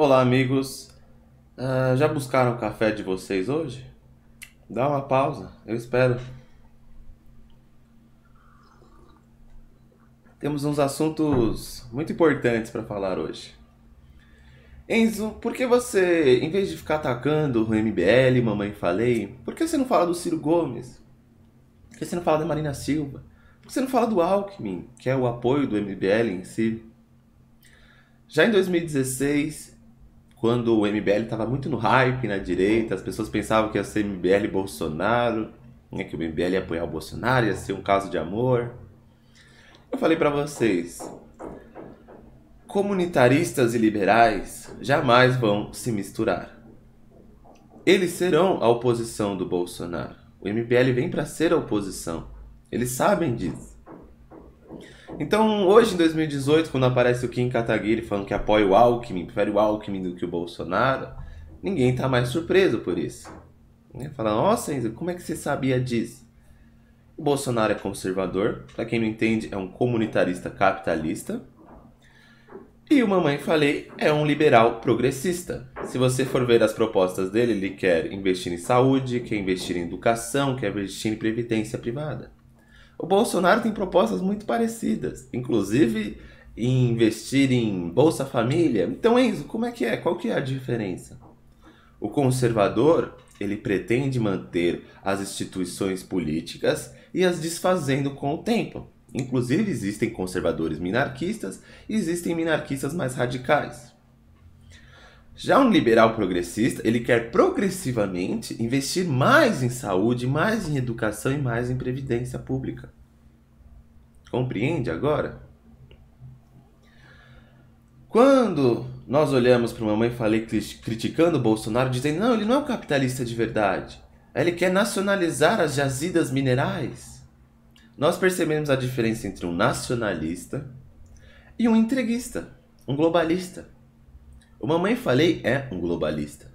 Olá, amigos. Uh, já buscaram o café de vocês hoje? Dá uma pausa, eu espero. Temos uns assuntos muito importantes para falar hoje. Enzo, por que você, em vez de ficar atacando o MBL, Mamãe Falei, por que você não fala do Ciro Gomes? Por que você não fala da Marina Silva? Por que você não fala do Alckmin, que é o apoio do MBL em si? Já em 2016, quando o MBL estava muito no hype na direita, as pessoas pensavam que ia ser MBL Bolsonaro, né, que o MBL ia apoiar o Bolsonaro, ia ser um caso de amor. Eu falei para vocês, comunitaristas e liberais jamais vão se misturar. Eles serão a oposição do Bolsonaro. O MBL vem para ser a oposição. Eles sabem disso. Então, hoje em 2018, quando aparece o Kim Kataguiri falando que apoia o Alckmin, prefere o Alckmin do que o Bolsonaro, ninguém tá mais surpreso por isso. Fala, nossa, Enzo, como é que você sabia disso? O Bolsonaro é conservador, para quem não entende, é um comunitarista capitalista. E o Mamãe Falei é um liberal progressista. Se você for ver as propostas dele, ele quer investir em saúde, quer investir em educação, quer investir em previdência privada. O Bolsonaro tem propostas muito parecidas, inclusive investir em Bolsa Família. Então Enzo, é como é que é? Qual que é a diferença? O conservador, ele pretende manter as instituições políticas e as desfazendo com o tempo. Inclusive existem conservadores minarquistas e existem minarquistas mais radicais. Já um liberal progressista, ele quer progressivamente investir mais em saúde, mais em educação e mais em previdência pública. Compreende agora? Quando nós olhamos para uma mãe falei criticando o Bolsonaro, dizendo: "Não, ele não é um capitalista de verdade. Ele quer nacionalizar as jazidas minerais". Nós percebemos a diferença entre um nacionalista e um entreguista, um globalista. O Mamãe Falei é um globalista.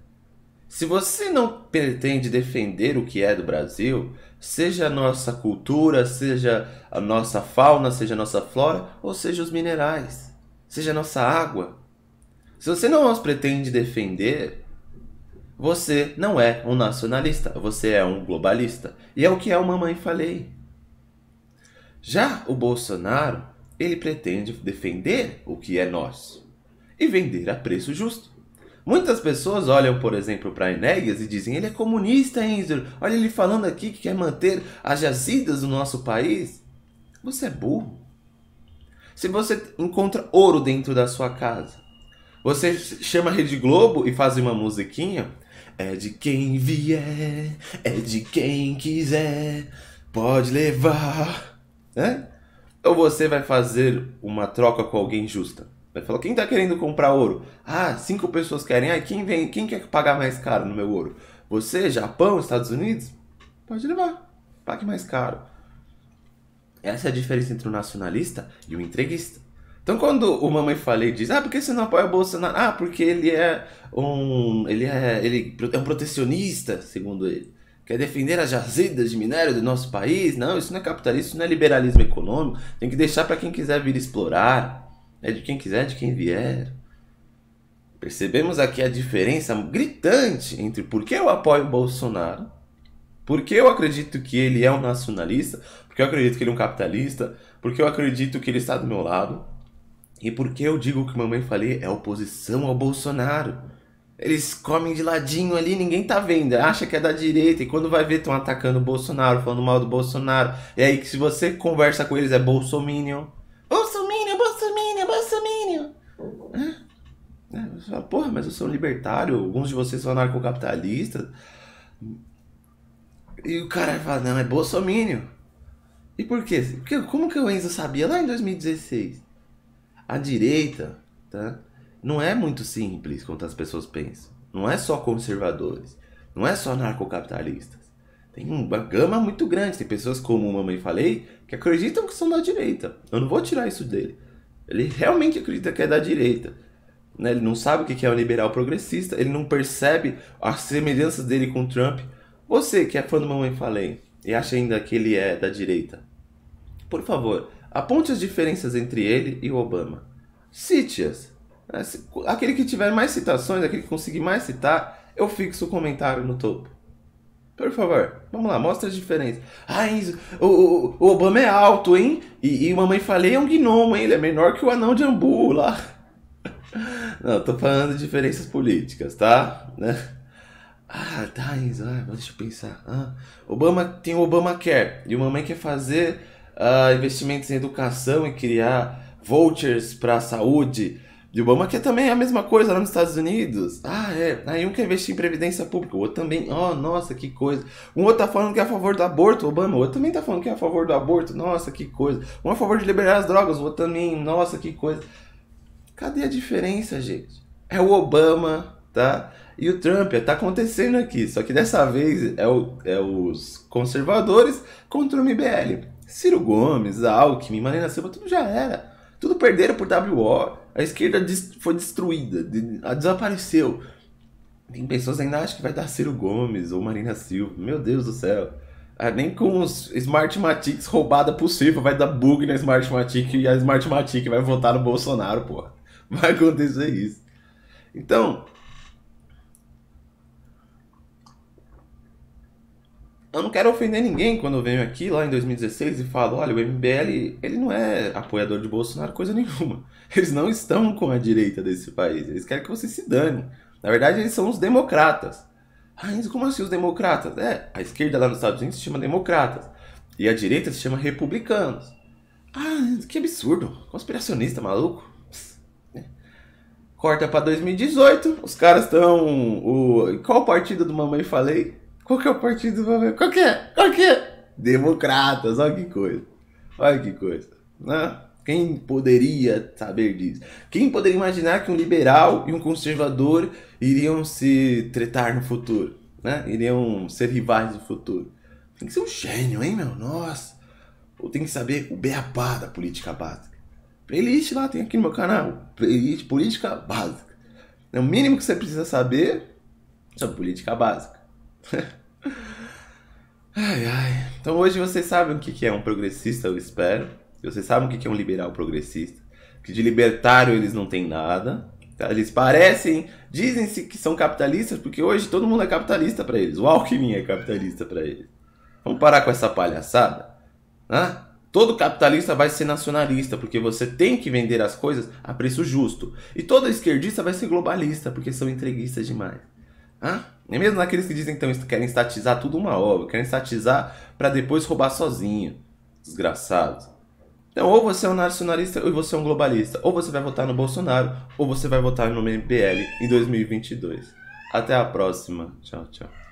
Se você não pretende defender o que é do Brasil, seja a nossa cultura, seja a nossa fauna, seja a nossa flora, ou seja os minerais, seja a nossa água, se você não os pretende defender, você não é um nacionalista, você é um globalista. E é o que é o Mamãe Falei. Já o Bolsonaro, ele pretende defender o que é nosso e vender a preço justo. Muitas pessoas olham, por exemplo, para Enéas e dizem: ele é comunista, Enzo. Olha ele falando aqui que quer manter as jazidas do nosso país. Você é burro. Se você encontra ouro dentro da sua casa, você chama a Rede Globo e faz uma musiquinha. É de quem vier, é de quem quiser, pode levar. Né? Ou você vai fazer uma troca com alguém justa? Ele falou: quem tá querendo comprar ouro? Ah, cinco pessoas querem. Ah, quem vem? Quem quer pagar mais caro no meu ouro? Você, Japão, Estados Unidos? Pode levar. Pague mais caro. Essa é a diferença entre o nacionalista e o entreguista. Então quando o mamãe falei diz, ah, por que você não apoia o Bolsonaro? Ah, porque ele é um. ele é. ele é um protecionista, segundo ele. Quer defender as jazidas de minério do nosso país? Não, isso não é capitalismo, isso não é liberalismo econômico. Tem que deixar para quem quiser vir explorar. É de quem quiser, de quem vier. Percebemos aqui a diferença gritante entre por que eu apoio o Bolsonaro, que eu acredito que ele é um nacionalista, por que eu acredito que ele é um capitalista, por que eu acredito que ele está do meu lado, e por que eu digo que mamãe falei é oposição ao Bolsonaro. Eles comem de ladinho ali, ninguém tá vendo, acha que é da direita, e quando vai ver, estão atacando o Bolsonaro, falando mal do Bolsonaro. E aí que se você conversa com eles é Bolsominion. Você fala, porra, mas eu sou libertário, alguns de vocês são anarcocapitalistas. E o cara fala, não, é Bolsonaro. E por quê? Porque, como que o Enzo sabia lá em 2016? A direita, tá? Não é muito simples quanto as pessoas pensam. Não é só conservadores. Não é só anarcocapitalistas. Tem uma gama muito grande. Tem pessoas, como mamãe falei, que acreditam que são da direita. Eu não vou tirar isso dele. Ele realmente acredita que é da direita. Né? Ele não sabe o que é um liberal progressista, ele não percebe as semelhanças dele com Trump. Você que é fã do Mamãe Falei e acha ainda que ele é da direita, por favor, aponte as diferenças entre ele e o Obama. Cite-as. É, aquele que tiver mais citações, aquele que conseguir mais citar, eu fixo o comentário no topo. Por favor, vamos lá, mostra as diferenças. Ah, o, o, o Obama é alto, hein? E, e Mamãe Falei é um gnomo, hein? Ele é menor que o anão de Ambu lá. Não, tô falando de diferenças políticas, tá? Né? Ah, tá, ah, deixa eu pensar. Ah, Obama tem o Obamacare e o mamãe quer fazer ah, investimentos em educação e criar vouchers para saúde. E o quer também é a mesma coisa lá nos Estados Unidos. Ah, é. Aí um quer investir em previdência pública, o outro também. Oh, nossa, que coisa. Um outro tá falando que é a favor do aborto, Obama. O outro também tá falando que é a favor do aborto. Nossa, que coisa. Um é a favor de liberar as drogas, o outro também. Nossa, que coisa. Cadê a diferença, gente? É o Obama, tá? E o Trump, tá acontecendo aqui. Só que dessa vez é, o, é os conservadores contra o MBL. Ciro Gomes, Alckmin, Marina Silva, tudo já era. Tudo perderam por WO. A esquerda foi destruída, a desapareceu. Tem pessoas ainda acham que vai dar Ciro Gomes ou Marina Silva. Meu Deus do céu. Ah, nem com os Smartmatics roubada possível vai dar bug na Smartmatic e a Smartmatic vai votar no Bolsonaro, porra vai acontecer isso. Então, eu não quero ofender ninguém quando eu venho aqui lá em 2016 e falo, olha, o MBL ele não é apoiador de Bolsonaro coisa nenhuma. Eles não estão com a direita desse país. Eles querem que você se dane. Na verdade, eles são os democratas. Ah, como assim os democratas? É, a esquerda lá nos Estados Unidos se chama democratas e a direita se chama republicanos. Ah, que absurdo. Conspiracionista maluco. Corta para 2018, os caras estão. O... Qual partido do Mamãe Falei? Qual que é o partido do Mamãe? Qual que é? Qual que é? Democratas, olha que coisa. Olha que coisa. Né? Quem poderia saber disso? Quem poderia imaginar que um liberal e um conservador iriam se tretar no futuro? Né? Iriam ser rivais no futuro? Tem que ser um gênio, hein, meu? Nossa! Ou tem que saber o beabá da política básica. Playlist lá, tem aqui no meu canal. Playlist Política Básica. É o mínimo que você precisa saber sobre política básica. ai, ai. Então hoje vocês sabem o que é um progressista, eu espero. Vocês sabem o que é um liberal progressista. Que de libertário eles não têm nada. Tá? Eles parecem, dizem-se que são capitalistas, porque hoje todo mundo é capitalista para eles. O Alckmin é capitalista para eles. Vamos parar com essa palhaçada? Hã? Todo capitalista vai ser nacionalista, porque você tem que vender as coisas a preço justo. E todo esquerdista vai ser globalista, porque são entreguistas demais. Ah, é mesmo naqueles que dizem que então, querem estatizar tudo uma obra, querem estatizar para depois roubar sozinho. Desgraçados. Então, ou você é um nacionalista ou você é um globalista. Ou você vai votar no Bolsonaro, ou você vai votar no MPL em 2022. Até a próxima. Tchau, tchau.